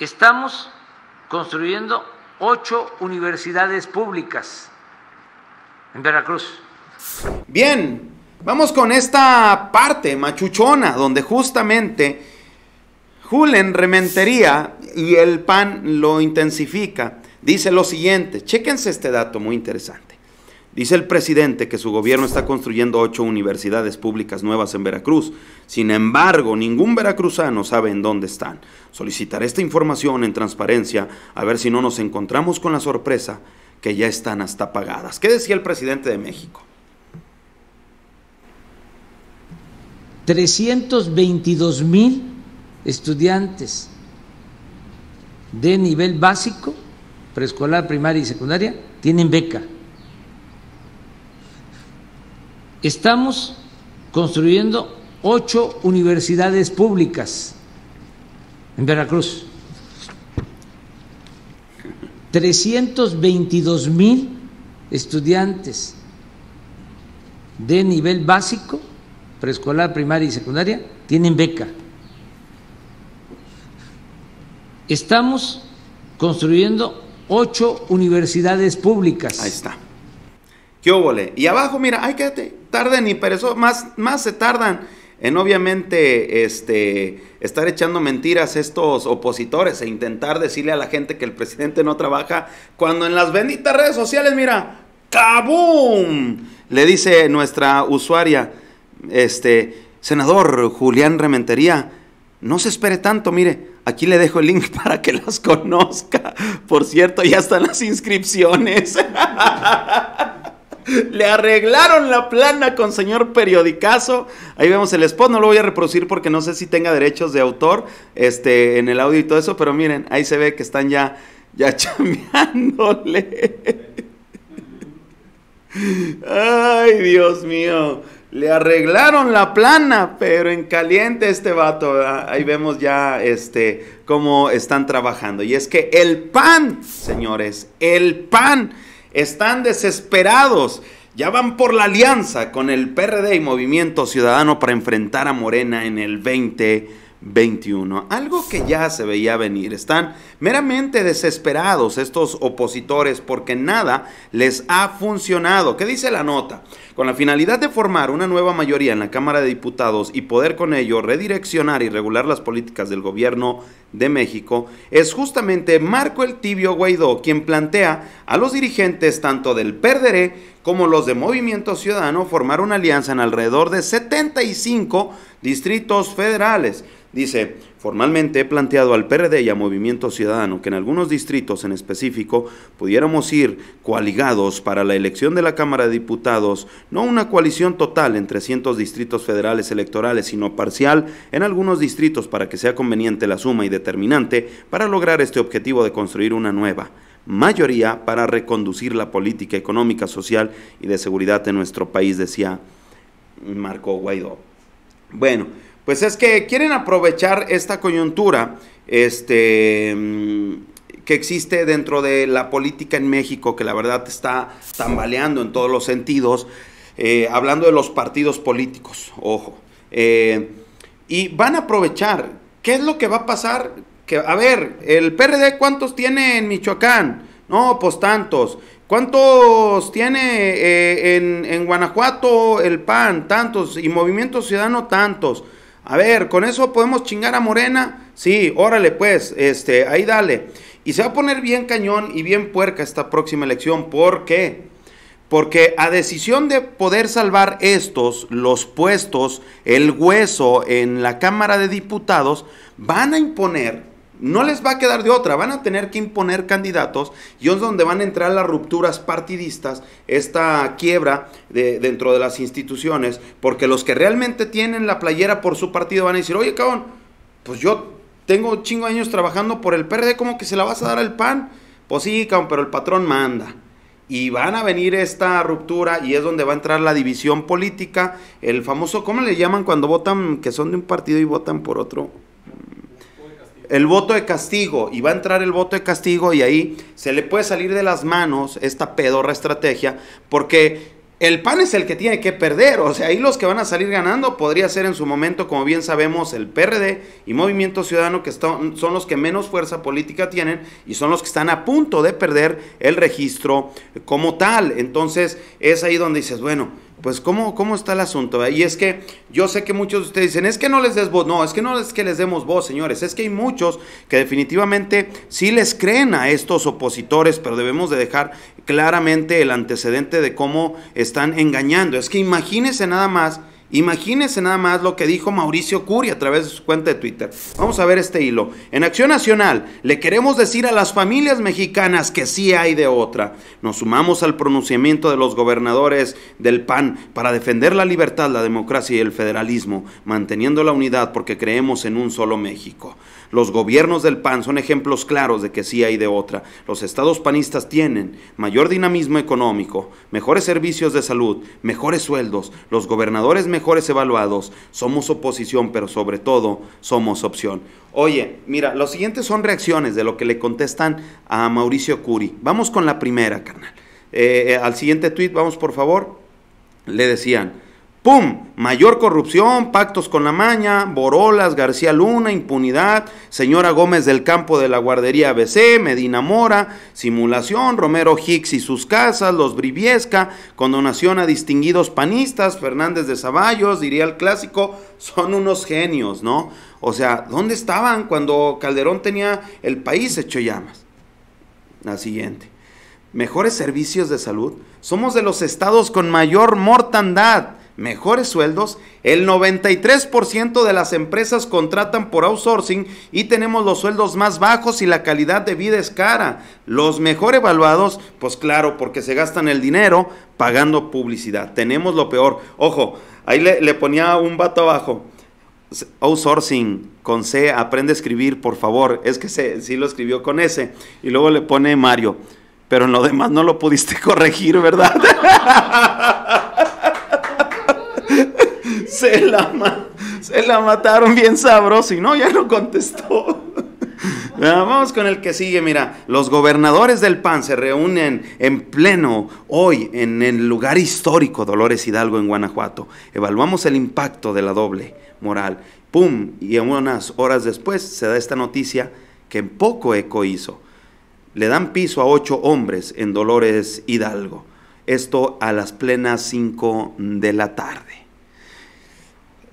Estamos construyendo ocho universidades públicas en Veracruz. Bien, vamos con esta parte machuchona, donde justamente Julen Rementería y el PAN lo intensifica. Dice lo siguiente, chéquense este dato muy interesante. Dice el presidente que su gobierno está construyendo ocho universidades públicas nuevas en Veracruz. Sin embargo, ningún veracruzano sabe en dónde están. Solicitaré esta información en transparencia a ver si no nos encontramos con la sorpresa que ya están hasta pagadas. ¿Qué decía el presidente de México? 322 mil estudiantes de nivel básico, preescolar, primaria y secundaria, tienen beca estamos construyendo ocho universidades públicas en Veracruz. 322 mil estudiantes de nivel básico, preescolar, primaria y secundaria, tienen beca. Estamos construyendo ocho universidades públicas. Ahí está. Y abajo, mira, ay, quédate, tarden y eso más, más se tardan en obviamente este, estar echando mentiras estos opositores e intentar decirle a la gente que el presidente no trabaja, cuando en las benditas redes sociales, mira, ¡cabum! Le dice nuestra usuaria, este, senador Julián Rementería, no se espere tanto, mire, aquí le dejo el link para que las conozca. Por cierto, ya están las inscripciones. Le arreglaron la plana con señor periodicazo. Ahí vemos el spot. No lo voy a reproducir porque no sé si tenga derechos de autor este, en el audio y todo eso. Pero miren, ahí se ve que están ya, ya Ay, Dios mío. Le arreglaron la plana, pero en caliente este vato. Ah, ahí vemos ya este, cómo están trabajando. Y es que el pan, señores, el pan están desesperados. Ya van por la alianza con el PRD y Movimiento Ciudadano para enfrentar a Morena en el 2021. Algo que ya se veía venir. Están meramente desesperados estos opositores porque nada les ha funcionado. ¿Qué dice la nota? Con la finalidad de formar una nueva mayoría en la Cámara de Diputados y poder con ello redireccionar y regular las políticas del gobierno de México, es justamente Marco el Tibio Guaidó quien plantea a los dirigentes tanto del Perderé, como los de Movimiento Ciudadano formar una alianza en alrededor de 75 distritos federales. Dice, Formalmente he planteado al PRD y a Movimiento Ciudadano que en algunos distritos en específico pudiéramos ir coaligados para la elección de la Cámara de Diputados, no una coalición total en 300 distritos federales electorales, sino parcial en algunos distritos para que sea conveniente la suma y determinante para lograr este objetivo de construir una nueva mayoría para reconducir la política económica, social y de seguridad de nuestro país, decía Marco Guaidó. Bueno, pues es que quieren aprovechar esta coyuntura este, mm, que existe dentro de la política en México, que la verdad está tambaleando en todos los sentidos, eh, hablando de los partidos políticos, ojo. Eh, y van a aprovechar, ¿qué es lo que va a pasar? Que, a ver, el PRD cuántos tiene en Michoacán? No, pues tantos. ¿Cuántos tiene eh, en, en Guanajuato el PAN? Tantos. Y Movimiento Ciudadano, tantos. A ver, con eso podemos chingar a Morena. Sí, órale pues, este, ahí dale. Y se va a poner bien cañón y bien puerca esta próxima elección. ¿Por qué? Porque a decisión de poder salvar estos, los puestos, el hueso en la Cámara de Diputados, van a imponer no les va a quedar de otra, van a tener que imponer candidatos y es donde van a entrar las rupturas partidistas, esta quiebra de, dentro de las instituciones, porque los que realmente tienen la playera por su partido van a decir, oye cabrón, pues yo tengo chingo años trabajando por el PRD, ¿cómo que se la vas a dar al PAN? Pues sí, cabrón, pero el patrón manda. Y van a venir esta ruptura y es donde va a entrar la división política, el famoso, ¿cómo le llaman cuando votan, que son de un partido y votan por otro? el voto de castigo y va a entrar el voto de castigo y ahí se le puede salir de las manos esta pedorra estrategia porque el PAN es el que tiene que perder, o sea, ahí los que van a salir ganando podría ser en su momento, como bien sabemos, el PRD y Movimiento Ciudadano, que son los que menos fuerza política tienen y son los que están a punto de perder el registro como tal. Entonces, es ahí donde dices, bueno, pues ¿cómo, cómo está el asunto. Y es que yo sé que muchos de ustedes dicen, es que no les des voz. No, es que no es que les demos voz, señores. Es que hay muchos que definitivamente sí les creen a estos opositores, pero debemos de dejar claramente el antecedente de cómo están engañando. Es que imagínense nada más Imagínense nada más lo que dijo Mauricio Curi a través de su cuenta de Twitter. Vamos a ver este hilo. En Acción Nacional le queremos decir a las familias mexicanas que sí hay de otra. Nos sumamos al pronunciamiento de los gobernadores del PAN para defender la libertad, la democracia y el federalismo, manteniendo la unidad porque creemos en un solo México. Los gobiernos del PAN son ejemplos claros de que sí hay de otra. Los estados panistas tienen mayor dinamismo económico, mejores servicios de salud, mejores sueldos, los gobernadores mejores evaluados. Somos oposición, pero sobre todo somos opción. Oye, mira, los siguientes son reacciones de lo que le contestan a Mauricio Curi. Vamos con la primera, carnal. Eh, eh, al siguiente tuit, vamos por favor. Le decían, ¡Pum! Mayor corrupción, pactos con la maña, Borolas, García Luna, impunidad, señora Gómez del Campo de la Guardería ABC, Medina Mora, simulación, Romero Hicks y sus casas, los Briviesca, condonación a distinguidos panistas, Fernández de Zaballos, diría el clásico, son unos genios, ¿no? O sea, ¿dónde estaban cuando Calderón tenía el país hecho llamas? La siguiente. Mejores servicios de salud. Somos de los estados con mayor mortandad mejores sueldos, el 93% de las empresas contratan por outsourcing y tenemos los sueldos más bajos y la calidad de vida es cara. Los mejor evaluados, pues claro, porque se gastan el dinero pagando publicidad. Tenemos lo peor. Ojo, ahí le, ponía un vato abajo. Outsourcing con C, aprende a escribir, por favor. Es que se, sí lo escribió con S. Y luego le pone Mario. Pero en lo demás no lo pudiste corregir, ¿verdad? se la, mataron bien sabroso y no, ya no contestó. Vamos con el que sigue, mira, los gobernadores del PAN se reúnen en pleno hoy en el lugar histórico Dolores Hidalgo en Guanajuato. Evaluamos el impacto de la doble moral. ¡Pum! Y unas horas después se da esta noticia que en poco eco hizo. Le dan piso a ocho hombres en Dolores Hidalgo. Esto a las plenas cinco de la tarde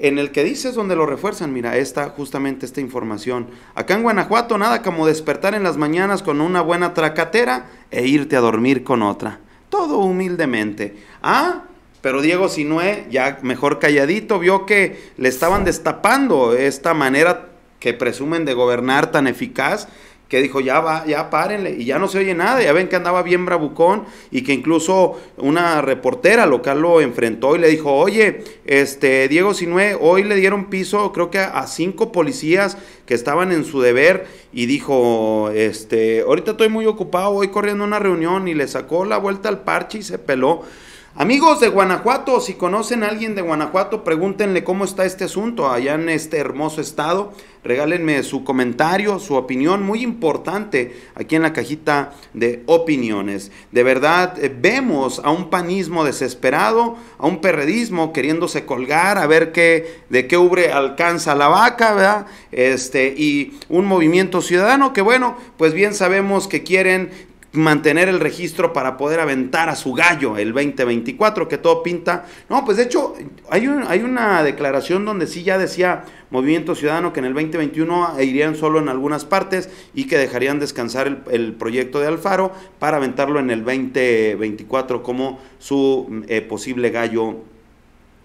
en el que dices donde lo refuerzan, mira, esta, justamente esta información. Acá en Guanajuato, nada como despertar en las mañanas con una buena tracatera e irte a dormir con otra. Todo humildemente. Ah, pero Diego Sinue, ya mejor calladito, vio que le estaban destapando esta manera que presumen de gobernar tan eficaz que dijo, ya va, ya párenle, y ya no se oye nada, ya ven que andaba bien bravucón, y que incluso una reportera local lo enfrentó y le dijo, oye, este, Diego Sinue, hoy le dieron piso, creo que a, cinco policías que estaban en su deber, y dijo, este, ahorita estoy muy ocupado, voy corriendo a una reunión, y le sacó la vuelta al parche y se peló. Amigos de Guanajuato, si conocen a alguien de Guanajuato, pregúntenle cómo está este asunto allá en este hermoso estado. Regálenme su comentario, su opinión, muy importante aquí en la cajita de opiniones. De verdad, eh, vemos a un panismo desesperado, a un perredismo queriéndose colgar, a ver qué, de qué ubre alcanza la vaca, ¿verdad? Este, y un movimiento ciudadano que, bueno, pues bien sabemos que quieren mantener el registro para poder aventar a su gallo el 2024, que todo pinta. No, pues de hecho, hay, hay una declaración donde sí ya decía Movimiento Ciudadano que en el 2021 irían solo en algunas partes y que dejarían descansar el, proyecto de Alfaro para aventarlo en el 2024 como su eh, posible gallo,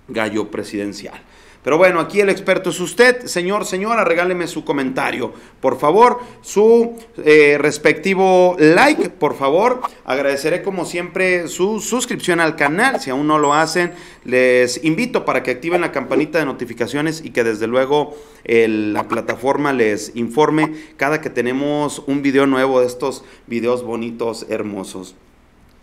gallo presidencial. Pero bueno, aquí el experto es usted. Señor, señora, regáleme su comentario, por favor. Su eh, respectivo like, por favor. Agradeceré como siempre su suscripción al canal. Si aún no lo hacen, les invito para que activen la campanita de notificaciones y que desde luego la plataforma les informe cada que tenemos un video nuevo de estos videos bonitos, hermosos.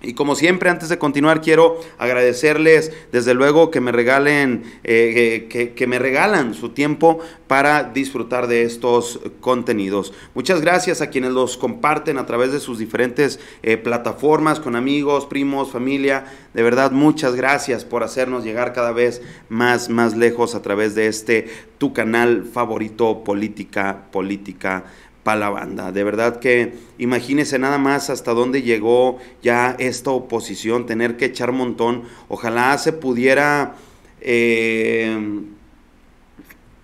Y como siempre, antes de continuar, quiero agradecerles, desde luego, que me regalen, eh, eh, que, me regalan su tiempo para disfrutar de estos contenidos. Muchas gracias a quienes los comparten a través de sus diferentes eh, plataformas, con amigos, primos, familia. De verdad, muchas gracias por hacernos llegar cada vez más, más lejos a través de este tu canal favorito, Política, Política para la banda. De verdad que imagínense nada más hasta dónde llegó ya esta oposición, tener que echar montón. Ojalá se pudiera eh,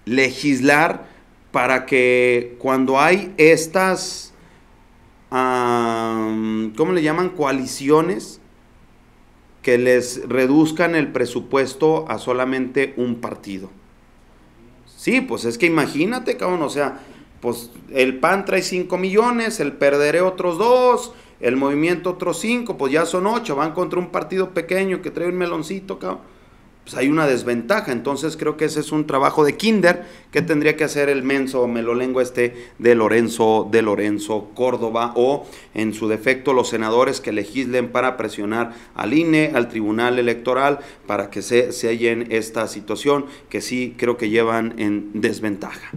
legislar para que cuando hay estas, ¿cómo le llaman? Coaliciones que les reduzcan el presupuesto a solamente un partido. Sí, pues es que imagínate, cabrón, o sea, pues el PAN trae 5 millones, el Perderé otros 2, el Movimiento otros 5, pues ya son 8, van contra un partido pequeño que trae un meloncito, Pues hay una desventaja, entonces creo que ese es un trabajo de kinder que tendría que hacer el menso melolengua este de Lorenzo, de Lorenzo Córdoba o en su defecto los senadores que legislen para presionar al INE, al Tribunal Electoral para que se, se en esta situación que sí creo que llevan en desventaja.